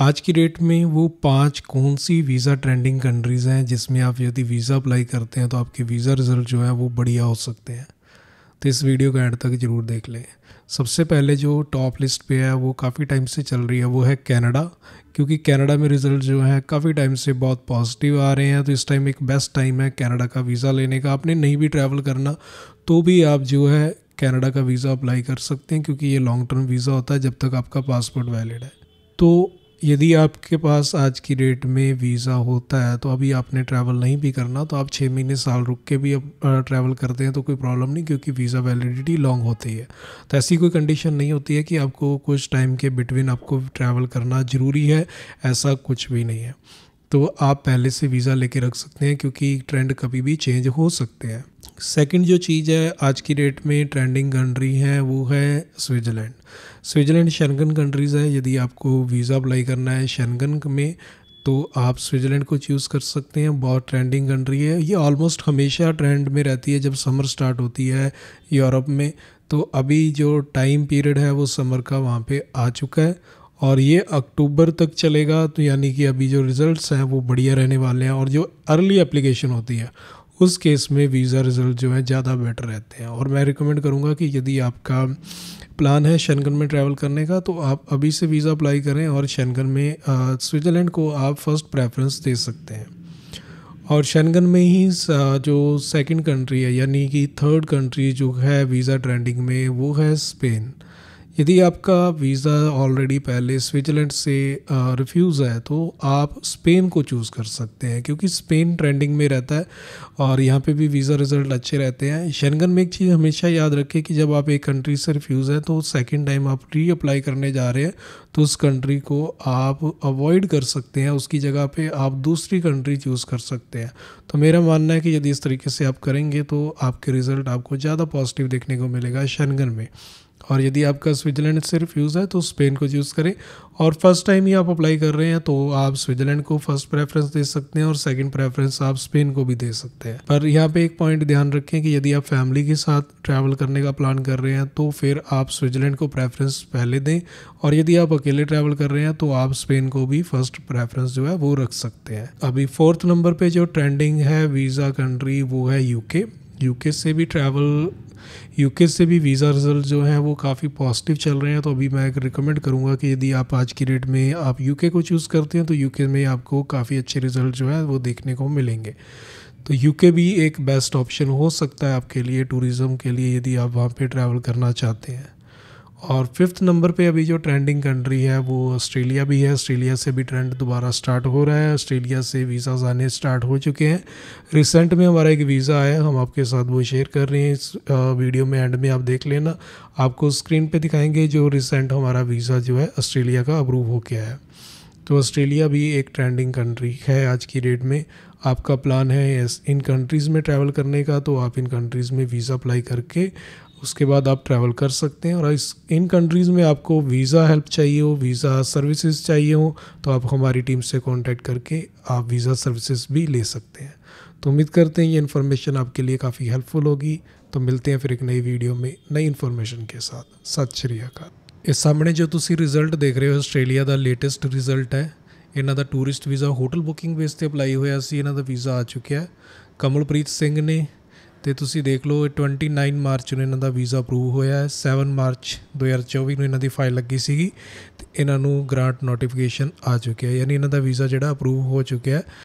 आज की डेट में वो पांच कौन सी वीज़ा ट्रेंडिंग कंट्रीज़ हैं जिसमें आप यदि वीज़ा अप्लाई करते हैं तो आपके वीज़ा रिज़ल्ट जो है वो बढ़िया हो सकते हैं तो इस वीडियो को एंड तक ज़रूर देख लें सबसे पहले जो टॉप लिस्ट पे है वो काफ़ी टाइम से चल रही है वो है कनाडा क्योंकि कनाडा में रिज़ल्ट जो है काफ़ी टाइम से बहुत पॉजिटिव आ रहे हैं तो इस टाइम एक बेस्ट टाइम है कनाडा का वीज़ा लेने का आपने नहीं भी ट्रैवल करना तो भी आप जो है कनाडा का वीज़ा अप्लाई कर सकते हैं क्योंकि ये लॉन्ग टर्म वीज़ा होता है जब तक आपका पासपोर्ट वैलिड है तो यदि आपके पास आज की डेट में वीज़ा होता है तो अभी आपने ट्रैवल नहीं भी करना तो आप छः महीने साल रुक के भी अब ट्रैवल करते हैं तो कोई प्रॉब्लम नहीं क्योंकि वीज़ा वैलिडिटी लॉन्ग होती है तो ऐसी कोई कंडीशन नहीं होती है कि आपको कुछ टाइम के बिटवीन आपको ट्रैवल करना ज़रूरी है ऐसा कुछ भी नहीं है तो आप पहले से वीज़ा लेके रख सकते हैं क्योंकि ट्रेंड कभी भी चेंज हो सकते हैं सेकंड जो चीज़ है आज की डेट में ट्रेंडिंग कंट्री है वो है स्विट्ज़रलैंड स्विट्ज़रलैंड शनगन कंट्रीज़ है यदि आपको वीज़ा अप्लाई करना है शनगन में तो आप स्विट्ज़रलैंड को चूज़ कर सकते हैं बहुत ट्रेंडिंग कंट्री है ये ऑलमोस्ट हमेशा ट्रेंड में रहती है जब समर स्टार्ट होती है यूरोप में तो अभी जो टाइम पीरियड है वो समर का वहाँ पे आ चुका है और ये अक्टूबर तक चलेगा तो यानी कि अभी जो रिज़ल्ट्स हैं वो बढ़िया रहने वाले हैं और जो अर्ली एप्लीकेशन होती है उस केस में वीज़ा रिज़ल्ट जो है ज़्यादा बेटर रहते हैं और मैं रिकमेंड करूँगा कि यदि आपका प्लान है शनगन में ट्रैवल करने का तो आप अभी से वीज़ा अप्लाई करें और शनगन में स्विट्ज़रलैंड को आप फर्स्ट प्रेफरेंस दे सकते हैं और शनगन में ही जो सेकंड कंट्री है यानी कि थर्ड कंट्री जो है वीज़ा ट्रेंडिंग में वो है स्पेन यदि आपका वीज़ा ऑलरेडी पहले स्विट्ज़रलैंड से रिफ्यूज़ है तो आप स्पेन को चूज़ कर सकते हैं क्योंकि स्पेन ट्रेंडिंग में रहता है और यहाँ पे भी वीज़ा रिज़ल्ट अच्छे रहते हैं शेनगन में एक चीज़ हमेशा याद रखें कि जब आप एक कंट्री से रिफ्यूज़ हैं तो सेकेंड टाइम आप री अप्लाई करने जा रहे हैं तो उस कंट्री को आप अवॉइड कर सकते हैं उसकी जगह पर आप दूसरी कंट्री चूज़ कर सकते हैं तो मेरा मानना है कि यदि इस तरीके से आप करेंगे तो आपके रिज़ल्ट आपको ज़्यादा पॉजिटिव देखने को मिलेगा शनगन में और यदि आपका स्विट्ज़रलैंड सिर्फ यूज़ है तो स्पेन को यूज़ करें और फर्स्ट टाइम ही आप अप्लाई कर रहे हैं तो आप स्विट्ज़रलैंड को फर्स्ट प्रेफरेंस दे सकते हैं और सेकंड प्रेफरेंस आप स्पेन को भी दे सकते हैं पर यहाँ पे एक पॉइंट ध्यान रखें कि यदि आप फैमिली के साथ ट्रैवल करने का प्लान कर रहे हैं तो फिर आप स्विट्ज़रलैंड को प्रेफरेंस पहले दें और यदि आप अकेले ट्रैवल कर रहे हैं तो आप स्पेन को भी फर्स्ट प्रेफरेंस जो है वो रख सकते हैं अभी फोर्थ नंबर पर जो ट्रेंडिंग है वीज़ा कंट्री वो है यूके यूके से भी ट्रैवल यूके से भी वीज़ा रिज़ल्ट जो हैं वो काफ़ी पॉजिटिव चल रहे हैं तो अभी मैं एक रिकमेंड करूँगा कि यदि आप आज की डेट में आप यूके को चूज़ करते हैं तो यूके में आपको काफ़ी अच्छे रिज़ल्ट जो है वो देखने को मिलेंगे तो यूके भी एक बेस्ट ऑप्शन हो सकता है आपके लिए टूरिज़म के लिए यदि आप वहाँ पर ट्रैवल करना चाहते हैं और फिफ्थ नंबर पे अभी जो ट्रेंडिंग कंट्री है वो ऑस्ट्रेलिया भी है ऑस्ट्रेलिया से भी ट्रेंड दोबारा स्टार्ट हो रहा है ऑस्ट्रेलिया से वीज़ा आने स्टार्ट हो चुके हैं रिसेंट में हमारा एक वीज़ा आया हम आपके साथ वो शेयर कर रहे हैं इस वीडियो में एंड में आप देख लेना आपको स्क्रीन पे दिखाएंगे जो रिसेंट हमारा वीज़ा जो है ऑस्ट्रेलिया का अप्रूव हो गया है तो ऑस्ट्रेलिया भी एक ट्रेंडिंग कंट्री है आज की डेट में आपका प्लान है इन कंट्रीज़ में ट्रैवल करने का तो आप इन कंट्रीज़ में वीज़ा अप्लाई करके उसके बाद आप ट्रैवल कर सकते हैं और इस इन कंट्रीज़ में आपको वीज़ा हेल्प चाहिए हो वीज़ा सर्विसेज चाहिए हो तो आप हमारी टीम से कांटेक्ट करके आप वीज़ा सर्विसेज भी ले सकते हैं तो उम्मीद करते हैं ये इन्फॉर्मेशन आपके लिए काफ़ी हेल्पफुल होगी तो मिलते हैं फिर एक नई वीडियो में नई इन्फॉर्मेशन के साथ सत श्री अकाल इस सामने जो तुम रिजल्ट देख रहे हो आस्ट्रेलिया का लेटेस्ट रिजल्ट है ਇਹਨਾਂ का tourist visa hotel booking base ਤੇ ਅਪਲਾਈ होया ਸੀ ਇਹਨਾਂ ਦਾ ਵੀਜ਼ਾ ਆ ਚੁੱਕਿਆ ਕਮਲਪ੍ਰੀਤ ਤੇ ਤੁਸੀਂ ਦੇਖ ਲਓ 29 ਮਾਰਚ ਨੂੰ ਇਹਨਾਂ ਦਾ ਵੀਜ਼ਾ ਅਪਰੂਵ ਹੋਇਆ ਹੈ 7 ਮਾਰਚ 2024 ਨੂੰ ਇਹਨਾਂ ਦੀ ਫਾਈਲ ਲੱਗੀ ਸੀਗੀ ਤੇ ਇਹਨਾਂ ਨੂੰ ਗ੍ਰਾਂਟ ਨੋਟੀਫਿਕੇਸ਼ਨ ਆ ਚੁੱਕਿਆ ਯਾਨੀ ਇਹਨਾਂ ਦਾ ਵੀਜ਼ਾ ਜਿਹੜਾ ਅਪਰੂਵ ਹੋ ਚੁੱਕਿਆ ਹੈ